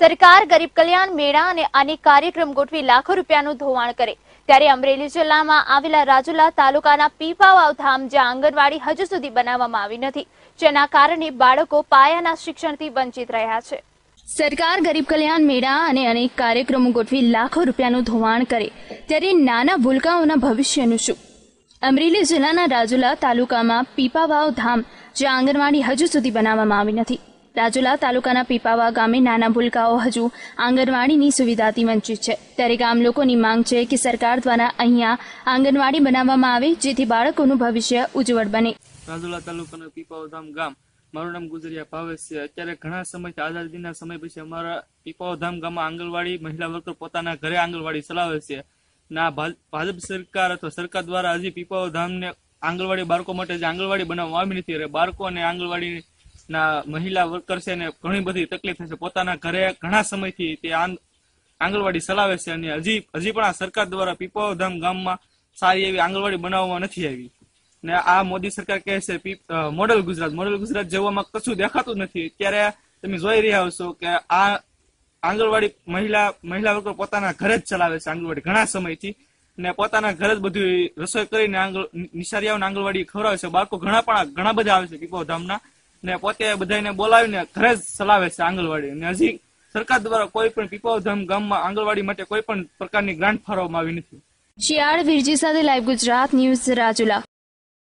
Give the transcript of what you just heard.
સરકાર ગરીબ કલ્યાણ મેળા અને અનેક કાર્યક્રમ ગોઠવી લાખો રૂપિયાનું ધોવાણ કરે ત્યારે અમરેલી જિલ્લામાં આવેલા રાજુલા તાલુકાના પીપાવાવ ધામ જ્યાં આંગણવાડી હજુ સુધી બનાવવામાં આવી નથી જેના કારણે બાળકો પાયાના શિક્ષણથી વંચિત રહ્યા છે સરકાર ગરીબ કલ્યાણ મેળા અને અનેક કાર્યક્રમો ગોઠવી લાખો રૂપિયાનું ધોવાણ કરે ત્યારે નાના ભૂલકાઓના ભવિષ્યનું શું અમરેલી જિલ્લાના રાજુલા તાલુકામાં પીપાવાવ ધામ જ્યાં આંગણવાડી હજુ સુધી બનાવવામાં આવી નથી રાજુલા તાલુકાના પીપાવા ગામે નાના ભૂલકાઓ હજુ આંગણવાડીની સુવિધાથી વંચિત છે ત્યારે ગામ લોકોની માંગ છે કે સરકાર દ્વારા અહીંયા આંગણવાડી બનાવવામાં આવે જેથી બાળકોનું ભવિષ્ય ઉજ્જવળ બને રાજુલા તાલુકાના પીપાવા ગામ મારું નામ ગુજરિયા ભાવેશ છે અત્યારે ઘણા સમય આઝાદીના સમય પછી અમારા પીપાવા ગામમાં આંગણવાડી મહિલા વર્કર પોતાના ઘરે આંગણવાડી ચલાવે છે ના ભાજપ સરકાર અથવા સરકાર દ્વારા હજી પીપાવા ધામને આંગણવાડી બાળકો માટે જે આંગણવાડી બનાવવામાં આવી નથી બાળકો અને આંગણવાડી ના મહિલા વર્કર છે એને ઘણી બધી તકલીફ થશે પોતાના ઘરે ઘણા સમયથી તે આંગણવાડી ચલાવે છે અને હજી હજી પણ આ સરકાર દ્વારા પીપળધામ ગામમાં સારી એવી આંગણવાડી બનાવવામાં નથી આવી ને આ મોદી સરકાર કહે છે મોડલ ગુજરાત મોડલ ગુજરાત જેવામાં કશું દેખાતું નથી ત્યારે તમે જોઈ રહ્યા હશો કે આ આંગણવાડી મહિલા મહિલા વર્કર પોતાના ઘરે જ ચલાવે છે આંગણવાડી ઘણા સમયથી ને પોતાના ઘરે જ બધું રસોઈ કરીને આંગણ નિશારીયાઓને આંગણવાડી ખવડાવે છે બાળકો ઘણા પણ ઘણા બધા આવે છે પીપોધામના ને પોતે બધાને બોલાવીને ઘરે જ ચલાવે છે આંગણવાડી અને હજી સરકાર દ્વારા કોઈ પણ પીપાવધામ ગામમાં આંગણવાડી માટે કોઈ પણ પ્રકારની ગ્રાન્ટ ફાળવવામાં આવી નથી શિયાળ વિરજી સાથે લાઈવ ગુજરાત ન્યૂઝ રાજુલા